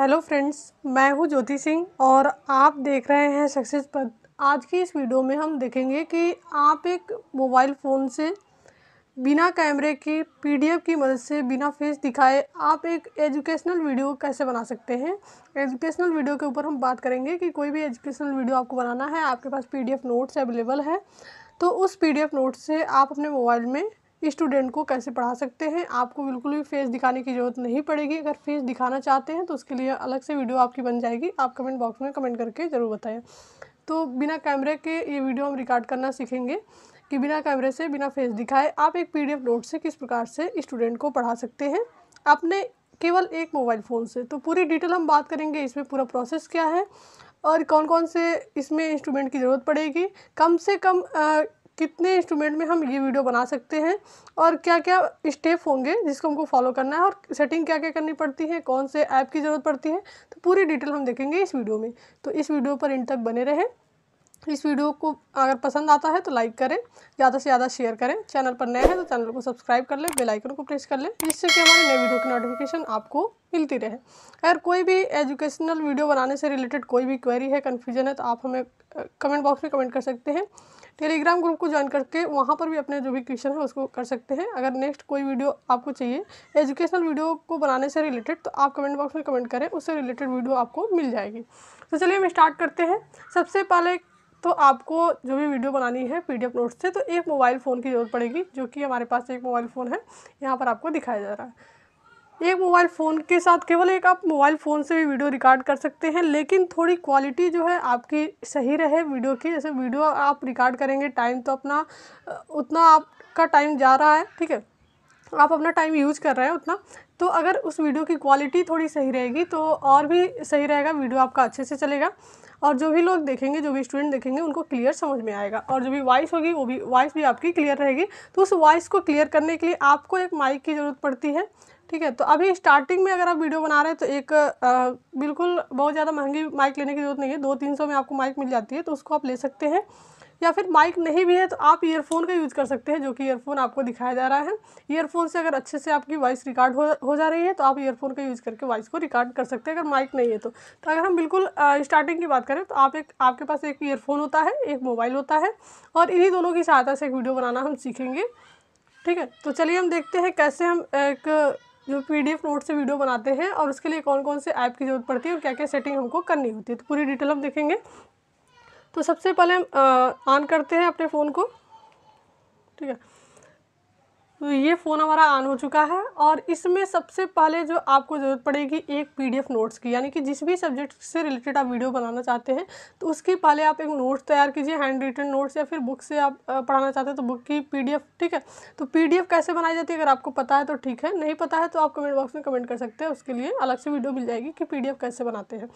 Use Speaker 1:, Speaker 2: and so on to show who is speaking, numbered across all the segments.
Speaker 1: hello friends मैं हूं ज्योति सिंह और आप देख रहे हैं सक्सेस पद आज की इस वीडियो में हम देखेंगे कि आप एक मोबाइल फ़ोन से बिना कैमरे के पीडीएफ की मदद से बिना फेस दिखाए आप एक एजुकेशनल वीडियो कैसे बना सकते हैं एजुकेशनल वीडियो के ऊपर हम बात करेंगे कि कोई भी एजुकेशनल वीडियो आपको बनाना है आपके पास पी नोट्स अवेलेबल है तो उस पी नोट्स से आप अपने मोबाइल में स्टूडेंट को कैसे पढ़ा सकते हैं आपको बिल्कुल भी फेस दिखाने की ज़रूरत नहीं पड़ेगी अगर फेस दिखाना चाहते हैं तो उसके लिए अलग से वीडियो आपकी बन जाएगी आप कमेंट बॉक्स में कमेंट करके ज़रूर बताएं तो बिना कैमरे के ये वीडियो हम रिकॉर्ड करना सीखेंगे कि बिना कैमरे से बिना फेस दिखाए आप एक पी नोट से किस प्रकार से स्टूडेंट को पढ़ा सकते हैं अपने केवल एक मोबाइल फ़ोन से तो पूरी डिटेल हम बात करेंगे इसमें पूरा प्रोसेस क्या है और कौन कौन से इसमें इंस्ट्रूमेंट की ज़रूरत पड़ेगी कम से कम कितने इंस्ट्रूमेंट में हम ये वीडियो बना सकते हैं और क्या क्या स्टेप होंगे जिसको हमको फॉलो करना है और सेटिंग क्या क्या करनी पड़ती है कौन से ऐप की ज़रूरत पड़ती है तो पूरी डिटेल हम देखेंगे इस वीडियो में तो इस वीडियो पर इन तक बने रहें इस वीडियो को अगर पसंद आता है तो लाइक करें ज़्यादा से ज़्यादा शेयर करें चैनल पर नए हैं तो चैनल को सब्सक्राइब कर लें बेल आइकन को प्रेस कर लें जिससे कि हमारे नए वीडियो की नोटिफिकेशन आपको मिलती रहे अगर कोई भी एजुकेशनल वीडियो बनाने से रिलेटेड कोई भी क्वेरी है कन्फ्यूजन है तो आप हमें कमेंट बॉक्स में कमेंट कर सकते हैं टेलीग्राम ग्रुप को ज्वाइन करके वहाँ पर भी अपने जो भी क्वेश्चन है उसको कर सकते हैं अगर नेक्स्ट कोई वीडियो आपको चाहिए एजुकेशनल वीडियो को बनाने से रिलेटेड तो आप कमेंट बॉक्स में कमेंट करें उससे रिलेटेड वीडियो आपको मिल जाएगी तो चलिए हम स्टार्ट करते हैं सबसे पहले तो आपको जो भी वीडियो बनानी है पी डी नोट्स से तो एक मोबाइल फ़ोन की ज़रूरत पड़ेगी जो कि हमारे पास एक मोबाइल फ़ोन है यहाँ पर आपको दिखाया जा रहा है एक मोबाइल फ़ोन के साथ केवल एक आप मोबाइल फ़ोन से भी वीडियो रिकॉर्ड कर सकते हैं लेकिन थोड़ी क्वालिटी जो है आपकी सही रहे वीडियो की जैसे वीडियो आप रिकॉर्ड करेंगे टाइम तो अपना उतना आपका टाइम जा रहा है ठीक है आप अपना टाइम यूज कर रहे हैं उतना तो अगर उस वीडियो की क्वालिटी थोड़ी सही रहेगी तो और भी सही रहेगा वीडियो आपका अच्छे से चलेगा और जो भी लोग देखेंगे जो भी स्टूडेंट देखेंगे उनको क्लियर समझ में आएगा और जो भी वॉइस होगी वो भी वॉइस भी आपकी क्लियर रहेगी तो उस वॉइस को क्लियर करने के लिए आपको एक माइक की ज़रूरत पड़ती है ठीक है तो अभी स्टार्टिंग में अगर आप वीडियो बना रहे हैं तो एक आ, बिल्कुल बहुत ज़्यादा महंगी माइक लेने की ज़रूरत नहीं है दो तीन सौ में आपको माइक मिल जाती है तो उसको आप ले सकते हैं या फिर माइक नहीं भी है तो आप ईयरफोन का यूज़ कर सकते हैं जो कि ईयरफोन आपको दिखाया जा रहा है ईयरफोन से अगर अच्छे से आपकी वॉइस रिकॉर्ड हो हो जा रही है तो आप ईयरफोन का यूज़ करके वॉइस को रिकॉर्ड कर सकते हैं अगर माइक नहीं है तो, तो अगर हम बिल्कुल स्टार्टिंग की बात करें तो आप एक आपके पास एक ईयरफोन होता है एक मोबाइल होता है और इन्हीं दोनों की सहायता से एक वीडियो बनाना हम सीखेंगे ठीक है तो चलिए हम देखते हैं कैसे हम एक जो पी डी एफ नोट से वीडियो बनाते हैं और उसके लिए कौन कौन से ऐप की ज़रूरत पड़ती है और क्या क्या सेटिंग हमको करनी होती है तो पूरी डिटेल हम देखेंगे तो सबसे पहले हम ऑन करते हैं अपने फ़ोन को ठीक है तो ये फ़ोन हमारा ऑन हो चुका है और इसमें सबसे पहले जो आपको ज़रूरत पड़ेगी एक पीडीएफ नोट्स की यानी कि जिस भी सब्जेक्ट से रिलेटेड आप वीडियो बनाना चाहते हैं तो उसके पहले आप एक नोट्स तैयार कीजिए हैंड रिटन नोट्स या फिर बुक से आप पढ़ाना चाहते हैं तो बुक की पीडीएफ ठीक है तो पीडीएफ कैसे बनाई जाती है अगर आपको पता है तो ठीक है नहीं पता है तो आप कमेंट बॉक्स में कमेंट कर सकते हैं उसके लिए अलग से वीडियो मिल जाएगी कि पी कैसे बनाते हैं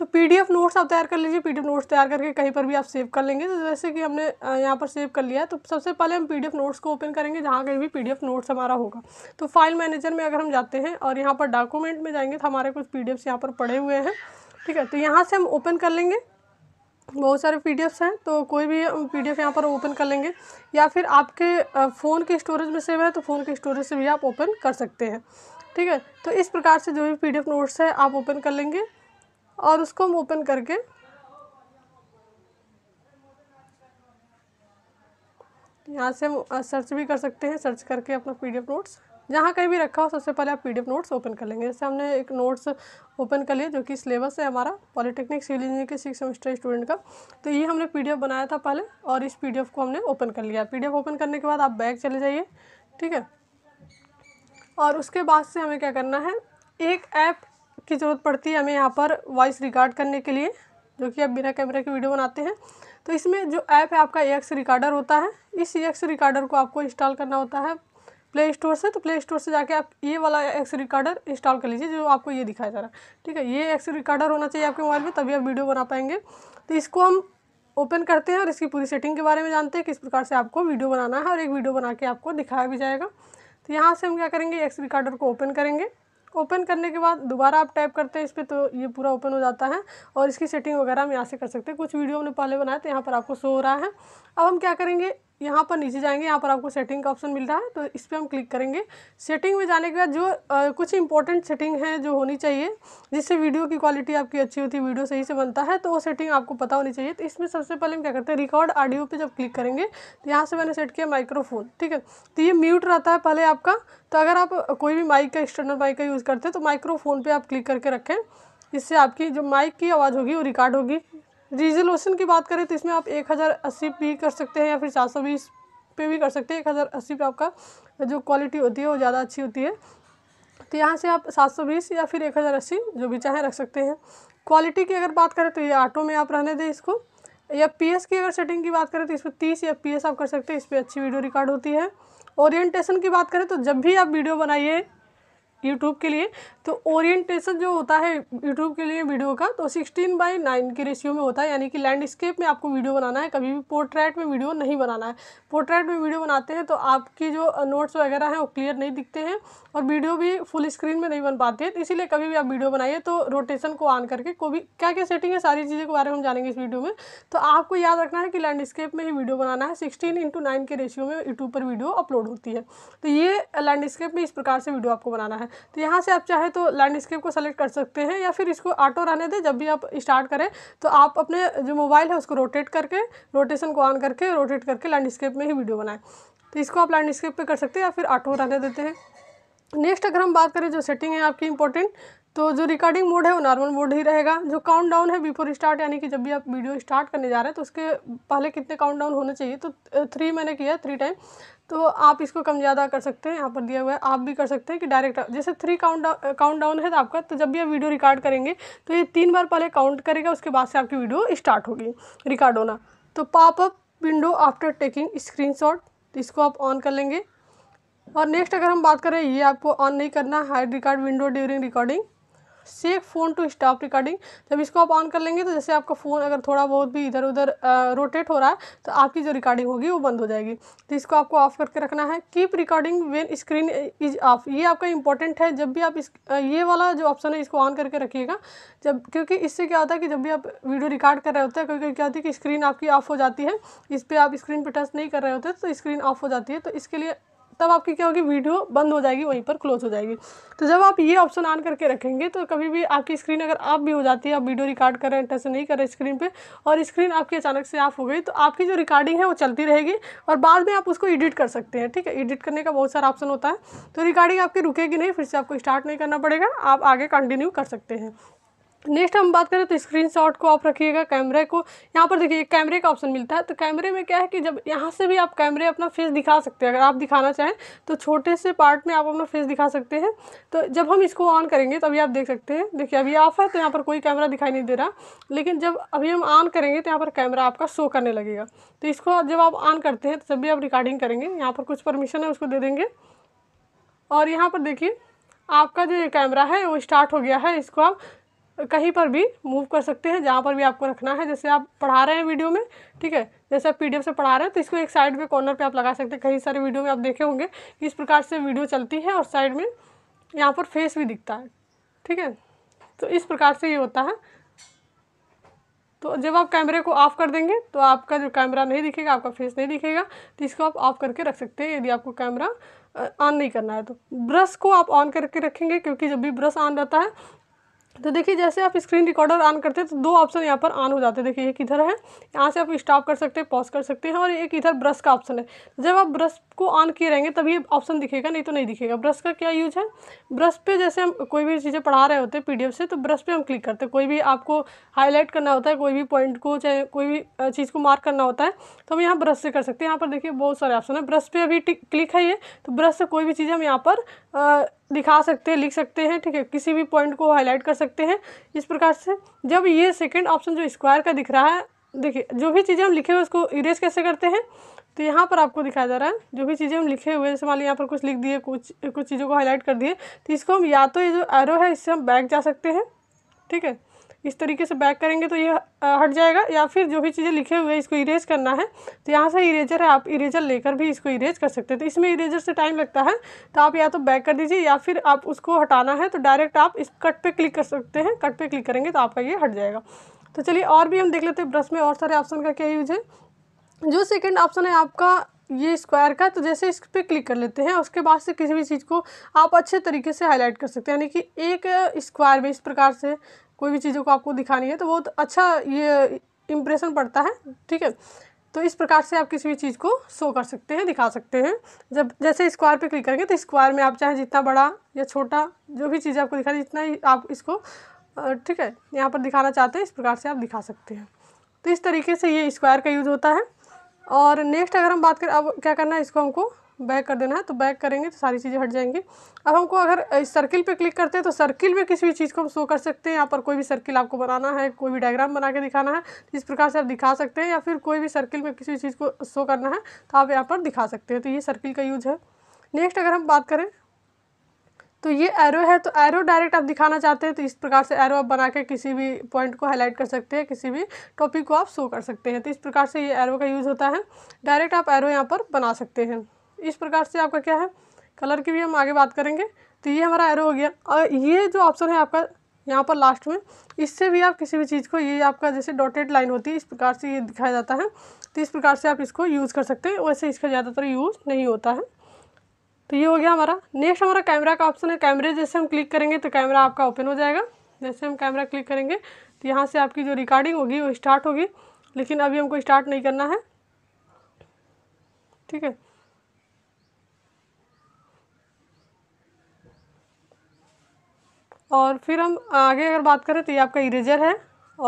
Speaker 1: तो पीडीएफ नोट्स आप तैयार कर लीजिए पीडीएफ नोट्स तैयार करके कहीं पर भी आप सेव कर लेंगे तो जैसे कि हमने यहाँ पर सेव कर लिया है तो सबसे पहले हम पीडीएफ नोट्स को ओपन करेंगे जहाँ कहीं भी पीडीएफ नोट्स हमारा होगा तो फाइल मैनेजर में अगर हम जाते हैं और यहाँ पर डॉक्यूमेंट में जाएंगे तो हमारे कुछ पी यहाँ पर पड़े हुए हैं ठीक है तो यहाँ से हम ओपन कर लेंगे बहुत सारे पी हैं तो कोई भी पी डी यहाँ पर ओपन कर लेंगे या फिर आपके फ़ोन के स्टोरेज में सेव है तो फ़ोन के स्टोरेज से भी आप ओपन कर सकते हैं ठीक है तो इस प्रकार से जो भी पी नोट्स है आप ओपन कर लेंगे और उसको हम ओपन करके यहाँ से हम सर्च भी कर सकते हैं सर्च करके अपना पी नोट्स जहाँ कहीं भी रखा हो सबसे पहले आप पी नोट्स ओपन कर लेंगे जैसे हमने एक नोट्स ओपन कर लिया जो कि सिलेबस है हमारा पॉलिटेक्निक सिविल इंजीनियर के सिक्स सेमेस्टर स्टूडेंट का तो ये हमने पी बनाया था पहले और इस पी को हमने ओपन कर लिया पी ओपन करने के बाद आप बैग चले जाइए ठीक है और उसके बाद से हमें क्या करना है एक ऐप की ज़रूरत पड़ती है हमें यहाँ पर वॉइस रिकॉर्ड करने के लिए जो कि आप बिना कैमरा के वीडियो बनाते हैं तो इसमें जो ऐप है आपका एक्स रिकॉर्डर होता है इस एक्स रिकॉर्डर को आपको इंस्टॉल करना होता है प्ले स्टोर से तो प्ले स्टोर से जाके आप ये वाला एक्स रिकॉर्डर इंस्टॉल कर लीजिए जो आपको ये दिखाया जा रहा है ठीक है ये एक्स रिकॉर्डर होना चाहिए आपके मोबाइल में तभी आप वीडियो बना पाएंगे तो इसको हम ओपन करते हैं और इसकी पूरी सेटिंग के बारे में जानते हैं किस प्रकार से आपको वीडियो बनाना है और एक वीडियो बना के आपको दिखाया भी जाएगा तो यहाँ से हम क्या करेंगे एक्स रिकॉर्डर को ओपन करेंगे ओपन करने के बाद दोबारा आप टाइप करते हैं इस पर तो ये पूरा ओपन हो जाता है और इसकी सेटिंग वगैरह हम यहाँ से कर सकते हैं कुछ वीडियो हमने पहले बनाए थे यहाँ पर आपको शो हो रहा है अब हम क्या करेंगे यहाँ पर नीचे जाएंगे यहाँ पर आपको सेटिंग का ऑप्शन मिल रहा है तो इस पर हम क्लिक करेंगे सेटिंग में जाने के बाद जो आ, कुछ इंपॉर्टेंट सेटिंग है जो होनी चाहिए जिससे वीडियो की क्वालिटी आपकी अच्छी होती है वीडियो सही से बनता है तो वो सेटिंग आपको पता होनी चाहिए तो इसमें सबसे पहले हम क्या करते हैं रिकॉर्ड ऑडियो पर जब क्लिक करेंगे तो यहाँ से मैंने सेट किया माइक्रोफोन ठीक है तो ये म्यूट रहता है पहले आपका तो अगर आप कोई भी माइक का एक्सटर्नल माइक का यूज़ करते हैं तो माइक्रोफोन पर आप क्लिक करके रखें इससे आपकी जो माइक की आवाज़ होगी वो रिकॉर्ड होगी रिजोल्यूशन की बात करें तो इसमें आप एक हज़ार अस्सी भी कर सकते हैं या फिर चार सौ बीस पे भी कर सकते हैं एक हज़ार अस्सी पे आपका जो क्वालिटी होती है वो ज़्यादा अच्छी होती है तो यहाँ से आप सात सौ बीस या फिर एक हज़ार अस्सी जो भी चाहें रख सकते हैं क्वालिटी की अगर बात करें तो ये आटो में आप रहने दें इसको या पी की अगर सेटिंग की बात करें तो इसमें तीस या पी आप कर सकते हैं इस पर अच्छी वीडियो रिकॉर्ड होती है ओरिएंटेशन की बात करें तो जब भी आप वीडियो बनाइए यूट्यूब के लिए तो ओरिएंटेशन जो होता है यूट्यूब के लिए वीडियो का तो सिक्सटीन बाई नाइन के रेशियो में होता है यानी कि लैंडस्केप में आपको वीडियो बनाना है कभी भी पोर्ट्रेट में वीडियो नहीं बनाना है पोर्ट्रेट में वीडियो बनाते हैं तो आपकी जो नोट्स वगैरह हैं वो क्लियर नहीं दिखते हैं और वीडियो भी फुल स्क्रीन में नहीं बन पाती है तो इसीलिए कभी भी आप वीडियो बनाइए तो रोटेशन को ऑन करके को भी क्या क्या सेटिंग है सारी चीज़ों के बारे में हम जानेंगे इस वीडियो में तो आपको याद रखना है कि लैंडस्केप में ही वीडियो बनाना है सिक्सटीन इंटू नाइन के रेशियो में यूट्यूब पर वीडियो अपलोड होती है तो ये लैंडस्केप में इस प्रकार से वीडियो आपको बनाना है तो यहाँ से आप चाहे तो लैंडस्केप को सेलेक्ट कर सकते हैं या फिर इसको ऑटो रहने दें जब भी आप स्टार्ट करें तो आप अपने जो मोबाइल है उसको रोटेट करके रोटेशन को ऑन करके रोटेट करके लैंडस्केप में ही वीडियो बनाएं तो इसको आप लैंडस्केप पर कर सकते हैं या फिर ऑटो रहने देते हैं नेक्स्ट अगर हम बात करें जो सेटिंग है आपकी इंपॉर्टेंट तो जो रिकॉर्डिंग मोड है वो नॉर्मल मोड ही रहेगा जो काउंट डाउन है बिफोर स्टार्ट यानी कि जब भी आप वीडियो स्टार्ट करने जा रहे हैं तो उसके पहले कितने काउंट डाउन होने चाहिए तो थ्री मैंने किया थ्री टाइम तो आप इसको कम ज़्यादा कर सकते हैं यहाँ पर दिया हुआ है आप भी कर सकते हैं कि डायरेक्ट जैसे थ्री काउंट काउंट डाउन है तो आपका तो जब भी आप वीडियो रिकॉर्ड करेंगे तो ये तीन बार पहले काउंट करेगा उसके बाद से आपकी वीडियो स्टार्ट होगी रिकॉर्ड होना तो popup window after taking screenshot इसको आप ऑन कर लेंगे और नेक्स्ट अगर हम बात करें ये आपको ऑन नहीं करना hide record window during recording safe phone to stop recording जब इसको आप ऑन कर लेंगे तो जैसे आपका फ़ोन अगर थोड़ा बहुत भी इधर उधर रोटेट हो रहा है तो आपकी जो रिकॉर्डिंग होगी वो बंद हो जाएगी तो इसको आपको ऑफ करके रखना है keep recording when screen is off ये आपका इंपॉर्टेंट है जब भी आप इस ये वाला जो ऑप्शन है इसको ऑन करके रखिएगा जब क्योंकि इससे क्या होता है कि जब भी आप वीडियो रिकॉर्ड कर रहे होते हैं क्योंकि क्या होती है कि स्क्रीन आपकी ऑफ हो जाती है इस पर आप स्क्रीन पर टच नहीं कर रहे होते तो स्क्रीन ऑफ हो जाती है तो इसके लिए तब आपकी क्या होगी वीडियो बंद हो जाएगी वहीं पर क्लोज हो जाएगी तो जब आप ये ऑप्शन ऑन करके रखेंगे तो कभी भी आपकी स्क्रीन अगर आप भी हो जाती है आप वीडियो रिकॉर्ड कर रहे हैं टच नहीं कर रहे स्क्रीन पर और स्क्रीन आपकी अचानक से ऑफ हो गई तो आपकी जो रिकॉर्डिंग है वो चलती रहेगी और बाद में आप उसको एडिट कर सकते हैं ठीक है एडिट करने का बहुत सारा ऑप्शन होता है तो रिकॉर्डिंग आपकी रुकेगी नहीं फिर से आपको स्टार्ट नहीं करना पड़ेगा आप आगे कंटिन्यू कर सकते हैं नेक्स्ट हम बात करें तो स्क्रीनशॉट को आप रखिएगा कैमरे को यहाँ पर देखिए कैमरे का ऑप्शन मिलता है तो कैमरे में क्या है कि जब यहाँ से भी आप कैमरे अपना फेस दिखा सकते हैं अगर आप दिखाना चाहें तो छोटे से पार्ट में आप अपना फेस दिखा सकते हैं तो जब हम इसको ऑन करेंगे तो अभी आप देख सकते हैं देखिए अभी ऑफ है तो यहाँ पर कोई कैमरा दिखाई नहीं दे रहा लेकिन जब अभी हम ऑन करेंगे तो यहाँ पर कैमरा आपका शो करने लगेगा तो इसको जब आप ऑन करते हैं तो जब भी आप रिकॉर्डिंग करेंगे यहाँ पर कुछ परमिशन है उसको दे देंगे और यहाँ पर देखिए आपका जो कैमरा है वो स्टार्ट हो गया है इसको आप कहीं पर भी मूव कर सकते हैं जहाँ पर भी आपको रखना है जैसे आप पढ़ा रहे हैं वीडियो में ठीक है जैसे आप पीडीएफ से पढ़ा रहे हैं तो इसको एक साइड में कॉर्नर पे आप लगा सकते हैं कई सारे वीडियो में आप देखे होंगे इस प्रकार से वीडियो चलती है और साइड में यहाँ पर फेस भी दिखता है ठीक है तो इस प्रकार से ये होता है तो जब आप कैमरे को ऑफ़ कर देंगे तो आपका जो कैमरा नहीं दिखेगा आपका फेस नहीं दिखेगा तो इसको आप ऑफ़ करके रख सकते हैं यदि आपको कैमरा ऑन नहीं करना है तो ब्रश को आप ऑन करके रखेंगे क्योंकि जब भी ब्रश ऑन रहता है तो देखिए जैसे आप स्क्रीन रिकॉर्डर ऑन करते हैं तो दो ऑप्शन यहाँ पर ऑन हो जाते हैं देखिए एक इधर है यहाँ से आप स्टॉप कर सकते हैं पॉज कर सकते हैं और एक इधर ब्रश का ऑप्शन है जब आप ब्रश को ऑन किए रहेंगे तभी ऑप्शन दिखेगा नहीं तो नहीं दिखेगा ब्रश का क्या यूज है ब्रश पे जैसे हम कोई भी चीज़ें पढ़ा रहे होते हैं पी से तो ब्रश पर हम क्लिक करते हैं कोई भी आपको हाईलाइट करना होता है कोई भी पॉइंट को चाहे कोई भी चीज़ को मार्क करना होता है तो हम यहाँ ब्रश से कर सकते हैं यहाँ पर देखिए बहुत सारे ऑप्शन है ब्रश पे अभी क्लिक है ये तो ब्रश से कोई भी चीज़ हम यहाँ पर दिखा सकते हैं लिख सकते हैं ठीक है किसी भी पॉइंट को हाईलाइट कर सकते हैं इस प्रकार से जब ये सेकेंड ऑप्शन जो स्क्वायर का दिख रहा है देखिए जो भी चीज़ें हम लिखे हुए उसको इरेज कैसे करते हैं तो यहाँ पर आपको दिखाया जा रहा है जो भी चीज़ें हम लिखे हुए जैसे मान ली यहाँ पर कुछ लिख दिए कुछ कुछ चीज़ों को हाईलाइट कर दिए तो इसको हम या तो ये जो एरो है इससे हम बैक जा सकते हैं ठीक है इस तरीके से बैक करेंगे तो ये हट जाएगा या फिर जो भी चीज़ें लिखे हुए हैं इसको इरेज करना है तो यहाँ से इरेजर है आप इरेजर लेकर भी इसको इरेज कर सकते हैं तो इसमें इरेजर से टाइम लगता है तो आप या तो बैक कर दीजिए या फिर आप उसको हटाना है तो डायरेक्ट आप इस कट पर क्लिक कर सकते हैं कट पर क्लिक करेंगे तो आपका ये हट जाएगा तो चलिए और भी हम देख लेते हैं ब्रश में और सारे ऑप्शन का क्या यूज है जो सेकेंड ऑप्शन है आपका ये स्क्वायर का तो जैसे इस पर क्लिक कर लेते हैं उसके बाद से किसी भी चीज़ को आप अच्छे तरीके से हाईलाइट कर सकते हैं यानी कि एक स्क्वायर में इस प्रकार से कोई भी चीज़ों को आपको दिखानी है तो बहुत अच्छा ये इम्प्रेशन पड़ता है ठीक है तो इस प्रकार से आप किसी भी चीज़ को शो कर सकते हैं दिखा सकते हैं जब जैसे स्क्वायर पे क्लिक करेंगे तो स्क्वायर में आप चाहे जितना बड़ा या छोटा जो भी चीज़ आपको दिखा जितना ही आप इसको ठीक है यहाँ पर दिखाना चाहते हैं इस प्रकार से आप दिखा सकते हैं तो इस तरीके से ये स्क्वायर का यूज़ होता है और नेक्स्ट अगर हम बात करें अब क्या करना है इसको हमको बैक कर देना है तो बैक करेंगे तो सारी चीज़ें हट जाएंगी अब हमको अगर इस सर्किल पे क्लिक करते हैं तो सर्किल में किसी भी चीज़ को हम शो कर सकते हैं यहाँ पर कोई भी सर्किल आपको बनाना है कोई भी डायग्राम बना के दिखाना है तो इस प्रकार से आप दिखा सकते हैं या फिर कोई भी सर्किल में किसी भी चीज़ को शो करना है तो आप यहाँ पर दिखा सकते हैं तो ये सर्किल का यूज़ है नेक्स्ट अगर हम बात करें तो ये एरो है तो एरो डायरेक्ट आप दिखाना चाहते हैं तो इस प्रकार से एरो आप बना के किसी भी पॉइंट को हाईलाइट कर सकते हैं किसी भी टॉपिक को आप शो कर सकते हैं तो इस प्रकार से ये एरो का यूज़ होता है डायरेक्ट आप एरो यहाँ पर बना सकते हैं इस प्रकार से आपका क्या है कलर की भी हम आगे बात करेंगे तो ये हमारा एरो हो गया और ये जो ऑप्शन है आपका यहाँ पर लास्ट में इससे भी आप किसी भी चीज़ को ये आपका जैसे डॉटेड लाइन होती है इस प्रकार से ये दिखाया जाता है तो इस प्रकार से आप इसको यूज़ कर सकते हैं वैसे इसका ज़्यादातर यूज़ नहीं होता है तो ये हो गया हमारा नेक्स्ट हमारा कैमरा का ऑप्शन है कैमरे जैसे हम क्लिक करेंगे तो कैमरा आपका ओपन हो जाएगा जैसे हम कैमरा क्लिक करेंगे तो यहाँ से आपकी जो रिकॉर्डिंग होगी वो स्टार्ट होगी लेकिन अभी हमको स्टार्ट नहीं करना है ठीक है और फिर हम आगे अगर बात करें तो ये आपका इरेजर है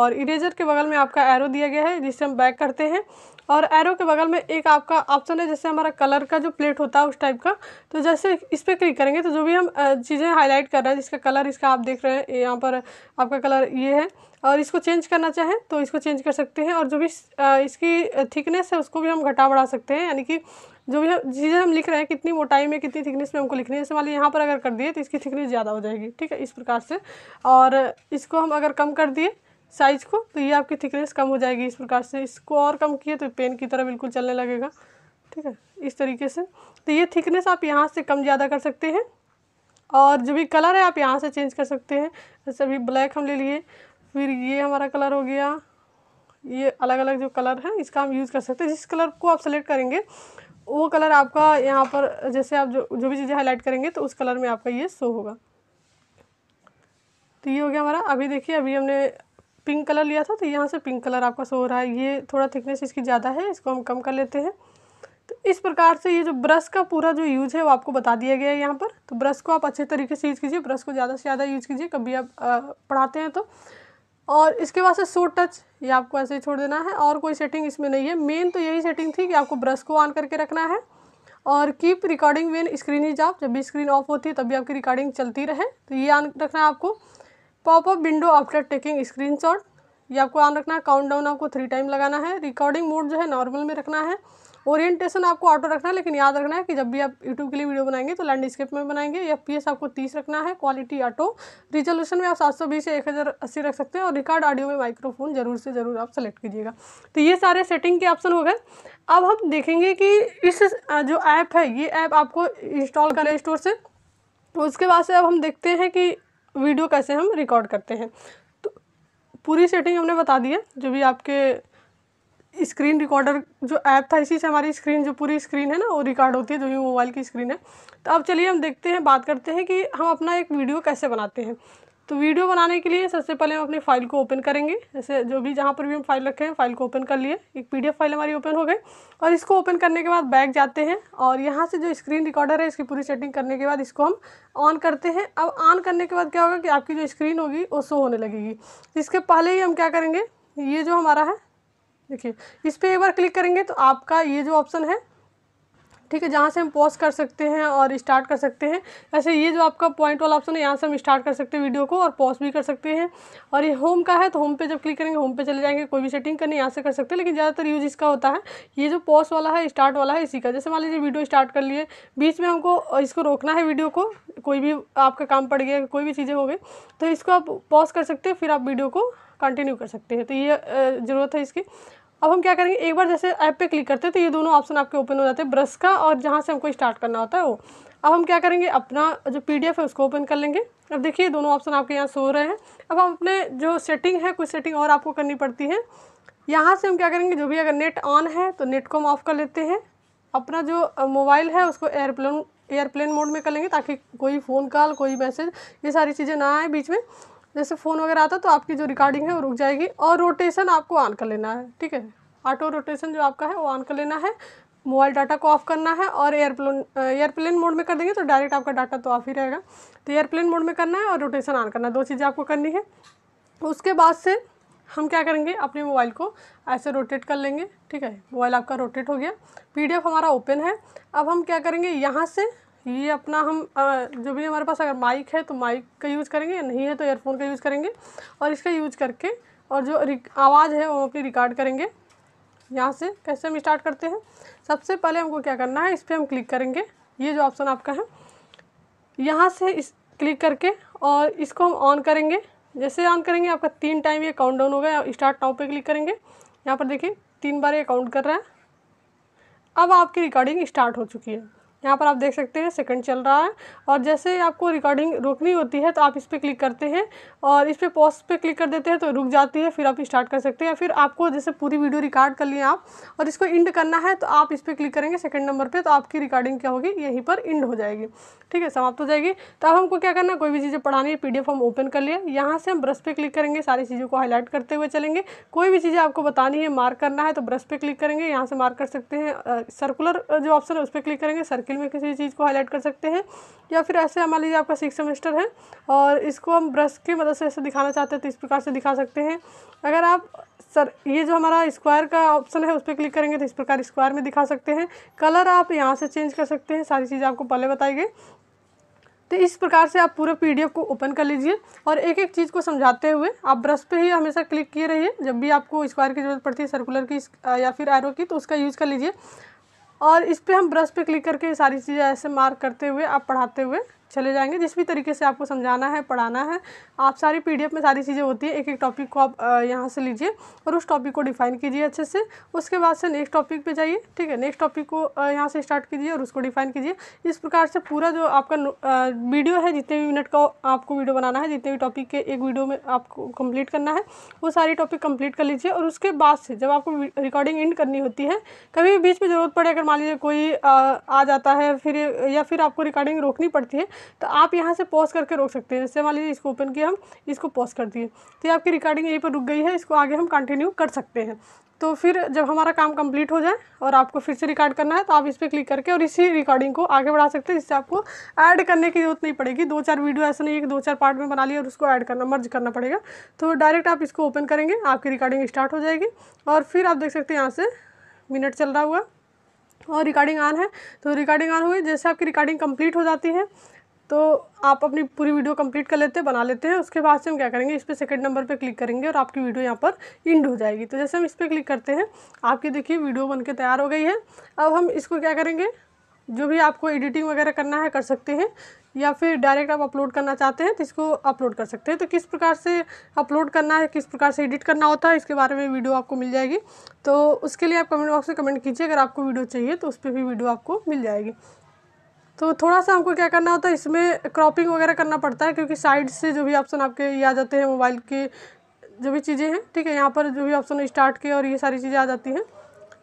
Speaker 1: और इरेजर के बगल में आपका एरो दिया गया है जिससे हम बैक करते हैं और एरो के बगल में एक आपका ऑप्शन है जैसे हमारा कलर का जो प्लेट होता है उस टाइप का तो जैसे इस पर क्लिक करेंगे तो जो भी हम चीज़ें हाईलाइट कर रहे हैं जिसका कलर इसका आप देख रहे हैं यहाँ पर आपका कलर ये है और इसको चेंज करना चाहें तो इसको चेंज कर सकते हैं और जो भी इसकी थिकनेस है उसको भी हम घटा बढ़ा सकते हैं यानी कि जो भी हम चीज़ें हम लिख रहे हैं कितनी मोटाई में कितनी थिकनेस में हमको लिखनी है जैसे मान यहाँ पर अगर कर दिए तो इसकी थिकनेस ज़्यादा हो जाएगी ठीक है इस प्रकार से और इसको हम अगर कम कर दिए साइज़ को तो ये आपकी थिकनेस कम हो जाएगी इस प्रकार से इसको और कम किए तो पेन की तरह बिल्कुल चलने लगेगा ठीक है इस तरीके से तो ये थिकनेस आप यहाँ से कम ज़्यादा कर सकते हैं और जो भी कलर है आप यहाँ से चेंज कर सकते हैं जैसे अभी ब्लैक हम ले लिए फिर ये हमारा कलर हो गया ये अलग अलग जो कलर है इसका हम यूज़ कर सकते हैं जिस कलर को आप सेलेक्ट करेंगे वो कलर आपका यहाँ पर जैसे आप जो जो भी चीज़ें हाईलाइट करेंगे तो उस कलर में आपका ये शो होगा तो ये हो गया हमारा अभी देखिए अभी हमने पिंक कलर लिया था तो यहाँ से पिंक कलर आपका सो रहा है ये थोड़ा थिकनेस इसकी ज़्यादा है इसको हम कम कर लेते हैं तो इस प्रकार से ये जो ब्रश का पूरा जो यूज़ है वो आपको बता दिया गया है यहाँ पर तो ब्रश को आप अच्छे तरीके से यूज़ कीजिए ब्रश को ज़्यादा से ज़्यादा यूज़ कीजिए कभी आप पढ़ाते हैं तो और इसके बाद से सो टच ये आपको ऐसे ही छोड़ देना है और कोई सेटिंग इसमें नहीं है मेन तो यही सेटिंग थी कि आपको ब्रश को ऑन करके रखना है और keep recording when screen is off जब भी स्क्रीन ऑफ होती है तब भी आपकी रिकॉर्डिंग चलती रहे तो ये ऑन रखना है आपको popup window after taking screenshot ये आपको ऑन रखना है काउंट डाउन आपको थ्री टाइम लगाना है रिकॉर्डिंग मोड जो है नॉर्मल में रखना है ओरिएंटेशन आपको ऑटो रखना है लेकिन याद रखना है कि जब भी आप यूट्यूब के लिए वीडियो बनाएंगे तो लैंडस्केप में बनाएंगे एफ पी एस आपको तीस रखना है क्वालिटी ऑटो रिजोल्यूशन में आप सात सौ बीस एक हज़ार अस्सी रख सकते हैं और रिकॉर्ड ऑडियो में माइक्रोफोन जरूर से ज़रूर आप सेलेक्ट कीजिएगा तो ये सारे सेटिंग के ऑप्शन हो गए अब हम देखेंगे कि इस जो ऐप है ये ऐप आपको इंस्टॉल करें स्टोर से उसके बाद से अब हम देखते हैं कि वीडियो कैसे हम रिकॉर्ड करते हैं तो पूरी सेटिंग हमने बता दी है जो भी आपके स्क्रीन रिकॉर्डर जो ऐप था इसी से हमारी स्क्रीन जो पूरी स्क्रीन है ना वो रिकॉर्ड होती है जो भी मोबाइल की स्क्रीन है तो अब चलिए हम देखते हैं बात करते हैं कि हम अपना एक वीडियो कैसे बनाते हैं तो वीडियो बनाने के लिए सबसे पहले हम अपनी फाइल को ओपन करेंगे जैसे जो भी जहाँ पर भी हम फाइल रखे हैं फाइल को ओपन कर लिए एक पीडीएफ फाइल हमारी ओपन हो गई और इसको ओपन करने के बाद बैक जाते हैं और यहाँ से जो स्क्रीन रिकॉर्डर है इसकी पूरी सेटिंग करने के बाद इसको हम ऑन करते हैं अब ऑन करने के बाद क्या होगा कि आपकी जो स्क्रीन होगी वो शो होने लगेगी इसके पहले ही हम क्या करेंगे ये जो हमारा है देखिए इस पर एक बार क्लिक करेंगे तो आपका ये जो ऑप्शन है ठीक है जहाँ से हम पॉज कर सकते हैं और स्टार्ट कर सकते हैं ऐसे ये जो आपका पॉइंट वाला ऑप्शन है यहाँ से हम स्टार्ट कर सकते हैं वीडियो को और पॉज भी कर सकते हैं और ये होम का है तो होम पे जब क्लिक करेंगे होम पे चले जाएंगे कोई भी सेटिंग करनी यहाँ से कर सकते हैं लेकिन ज़्यादातर यूज़ इसका होता है ये जो पॉज वाला है स्टार्ट वाला है इसी का जैसे मान लीजिए वीडियो स्टार्ट कर लिए बीच में हमको इसको रोकना है वीडियो को कोई भी आपका काम पड़ गया कोई भी चीज़ें हो गई तो इसको आप पॉज कर सकते हैं फिर आप वीडियो को कंटिन्यू कर सकते हैं तो ये ज़रूरत है इसकी अब हम क्या करेंगे एक बार जैसे ऐप पे क्लिक करते हैं तो ये दोनों ऑप्शन आपके ओपन हो जाते हैं ब्रश का और जहाँ से हमको स्टार्ट करना होता है वो अब हम क्या करेंगे अपना जो पी है उसको ओपन कर लेंगे अब देखिए दोनों ऑप्शन आपके यहाँ सो रहे हैं अब हम अपने जो सेटिंग है कुछ सेटिंग और आपको करनी पड़ती है यहाँ से हम क्या करेंगे जो भी अगर नेट ऑन है तो नेट को हम ऑफ़ कर लेते हैं अपना जो मोबाइल है उसको एयरप्लेन एयरप्लेन मोड में कर लेंगे ताकि कोई फ़ोन कॉल कोई मैसेज ये सारी चीज़ें ना आए बीच में जैसे फ़ोन वगैरह आता तो आपकी जो रिकॉर्डिंग है वो रुक जाएगी और रोटेशन आपको ऑन कर लेना है ठीक है ऑटो रोटेशन जो आपका है वो ऑन कर लेना है मोबाइल डाटा को ऑफ करना है और एयरप्लेन एयरप्लेन मोड में कर देंगे तो डायरेक्ट आपका डाटा तो ऑफ ही रहेगा तो एयरप्लेन मोड में करना है और रोटेशन ऑन करना है दो चीज़ें आपको करनी है उसके बाद से हम क्या करेंगे अपने मोबाइल को ऐसे रोटेट कर लेंगे ठीक है मोबाइल आपका रोटेट हो गया पीडीएफ हमारा ओपन है अब हम क्या करेंगे यहाँ से ये अपना हम जो भी हमारे पास अगर माइक है तो माइक का यूज़ करेंगे नहीं है तो एयरफोन का यूज़ करेंगे और इसका यूज करके और जो आवाज़ है वो अपनी रिकॉर्ड करेंगे यहाँ से कैसे हम स्टार्ट करते हैं सबसे पहले हमको क्या करना है इस पर हम क्लिक करेंगे ये जो ऑप्शन आपका है यहाँ से इस क्लिक करके और इसको हम ऑन करेंगे जैसे ऑन करेंगे आपका तीन टाइम ये काउंट डाउन होगा स्टार्ट नाउ पे क्लिक करेंगे यहाँ पर देखिए तीन बार ये काउंट कर रहा है अब आपकी रिकॉर्डिंग स्टार्ट हो चुकी है यहाँ पर आप देख सकते हैं सेकंड चल रहा है और जैसे आपको रिकॉर्डिंग रोकनी होती है तो आप इस पर क्लिक करते हैं और इस पर पॉज पे क्लिक कर देते हैं तो रुक जाती है फिर आप स्टार्ट कर सकते हैं फिर आपको जैसे पूरी वीडियो रिकॉर्ड कर लिए आप और इसको इंड करना है तो आप इस पर क्लिक करेंगे सेकंड नंबर पर तो आपकी रिकॉर्डिंग क्या होगी यहीं पर इंड हो जाएगी ठीक है समाप्त हो जाएगी तो अब हमको क्या करना कोई भी चीज़ें पढ़ानी है पी हम ओपन कर लिए यहाँ से हम ब्रश पे क्लिक करेंगे सारी चीज़ों को हाईलाइट करते हुए चलेंगे कोई भी चीज़ें आपको बतानी है मार्क करना है तो ब्रश पे क्लिक करेंगे यहाँ से मार्क कर सकते हैं सर्कुलर जो ऑप्शन है उस पर क्लिक करेंगे सर्किल आर्टिकल में किसी चीज़ को हाईलाइट कर सकते हैं या फिर ऐसे हमारे लिए आपका सिक्स सेमेस्टर है और इसको हम ब्रश की मदद से ऐसे दिखाना चाहते हैं तो इस प्रकार से दिखा सकते हैं अगर आप सर ये जो हमारा स्क्वायर का ऑप्शन है उस पर क्लिक करेंगे तो इस प्रकार स्क्वायर में दिखा सकते हैं कलर आप यहाँ से चेंज कर सकते हैं सारी चीज़ें आपको पहले बताई गई तो इस प्रकार से आप पूरे पीडीएफ को ओपन कर लीजिए और एक एक चीज़ को समझाते हुए आप ब्रश पे ही हमेशा क्लिक किए रहिए जब भी आपको स्क्वायर की जरूरत पड़ती है सर्कुलर की या फिर एरो की तो उसका यूज़ कर लीजिए और इस पर हम ब्रश पे क्लिक करके सारी चीज़ें ऐसे मार्क करते हुए आप पढ़ाते हुए चले जाएंगे जिस भी तरीके से आपको समझाना है पढ़ाना है आप सारी पी में सारी चीज़ें होती है एक एक टॉपिक को आप यहाँ से लीजिए और उस टॉपिक को डिफ़ाइन कीजिए अच्छे से उसके बाद से नेक्स्ट टॉपिक पे जाइए ठीक है नेक्स्ट टॉपिक को यहाँ से स्टार्ट कीजिए और उसको डिफ़ाइन कीजिए इस प्रकार से पूरा जो आपका वीडियो है जितने भी मिनट का आपको वीडियो बनाना है जितने भी टॉपिक के एक वीडियो में आपको कंप्लीट करना है वो सारी टॉपिक कंप्लीट कर लीजिए और उसके बाद से जब आपको रिकॉर्डिंग एंड करनी होती है कभी बीच में ज़रूरत पड़े अगर मान लीजिए कोई आ जाता है फिर या फिर आपको रिकॉर्डिंग रोकनी पड़ती है तो आप यहाँ से पॉज करके रोक सकते हैं जैसे मान लीजिए इसको ओपन किया हम इसको पॉज कर दिए तो ये आपकी रिकॉर्डिंग यहीं पर रुक गई है इसको आगे हम कंटिन्यू कर सकते हैं तो फिर जब हमारा काम कंप्लीट हो जाए और आपको फिर से रिकॉर्ड करना है तो आप इस पर क्लिक करके और इसी रिकॉर्डिंग को आगे बढ़ा सकते हैं जिससे आपको ऐड करने की जरूरत नहीं पड़ेगी दो चार वीडियो ऐसा नहीं है कि दो चार पार्ट में बना लिया और उसको ऐड करना मर्ज करना पड़ेगा तो डायरेक्ट आप इसको ओपन करेंगे आपकी रिकॉर्डिंग स्टार्ट हो जाएगी और फिर आप देख सकते हैं यहाँ से मिनट चल रहा हुआ और रिकॉर्डिंग ऑन है तो रिकॉर्डिंग ऑन हुई जैसे आपकी रिकॉर्डिंग कंप्लीट हो जाती है तो आप अपनी पूरी वीडियो कंप्लीट कर लेते हैं बना लेते हैं उसके बाद से हम क्या करेंगे इस पर सेकेंड नंबर पे क्लिक करेंगे और आपकी वीडियो यहाँ पर इंड हो जाएगी तो जैसे हम इस पर क्लिक करते हैं आपकी देखिए वीडियो बन के तैयार हो गई है अब हम इसको क्या करेंगे जो भी आपको एडिटिंग वगैरह करना है कर सकते हैं या फिर डायरेक्ट आप अपलोड करना चाहते हैं तो इसको अपलोड कर सकते हैं तो किस प्रकार से अपलोड करना है किस प्रकार से एडिट करना होता है इसके बारे में वीडियो आपको मिल जाएगी तो उसके लिए आप कमेंट बॉक्स में कमेंट कीजिए अगर आपको वीडियो चाहिए तो उस पर भी वीडियो आपको मिल जाएगी तो थोड़ा सा हमको क्या करना होता है इसमें क्रॉपिंग वगैरह करना पड़ता है क्योंकि साइड से जो भी ऑप्शन आपके ये आ जाते हैं मोबाइल के जो भी चीज़ें हैं ठीक है यहाँ पर जो भी ऑप्शन स्टार्ट के और ये सारी चीज़ें आ जाती हैं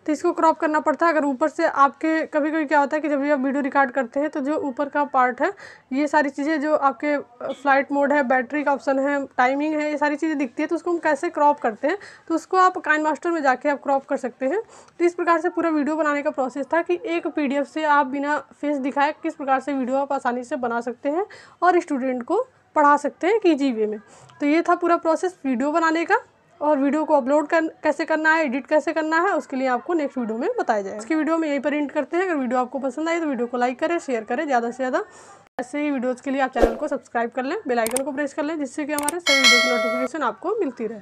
Speaker 1: तो इसको क्रॉप करना पड़ता है अगर ऊपर से आपके कभी कभी क्या होता है कि जब भी आप वीडियो रिकॉर्ड करते हैं तो जो ऊपर का पार्ट है ये सारी चीज़ें जो आपके फ्लाइट मोड है बैटरी का ऑप्शन है टाइमिंग है ये सारी चीज़ें दिखती है तो उसको हम कैसे क्रॉप करते हैं तो उसको आप काइन मास्टर में जाके आप क्रॉप कर सकते हैं तो इस प्रकार से पूरा वीडियो बनाने का प्रोसेस था कि एक पी से आप बिना फेस दिखाए किस प्रकार से वीडियो आप आसानी से बना सकते हैं और स्टूडेंट को पढ़ा सकते हैं के में तो ये था पूरा प्रोसेस वीडियो बनाने का और वीडियो को अपलोड कर कैसे करना है एडिट कैसे करना है उसके लिए आपको नेक्स्ट वीडियो में बताया जाए इसकी वीडियो में यही पर इंट करते हैं अगर वीडियो आपको पसंद आई तो वीडियो को लाइक करें शेयर करें ज़्यादा से ज़्यादा ऐसे ही वीडियोज़ के लिए आप चैनल को सब्सक्राइब कर लें बेलाइकन को प्रेस कर लें जिससे कि हमारे सभी वीडियो की नोटिफिकेशन आपको मिलती रहे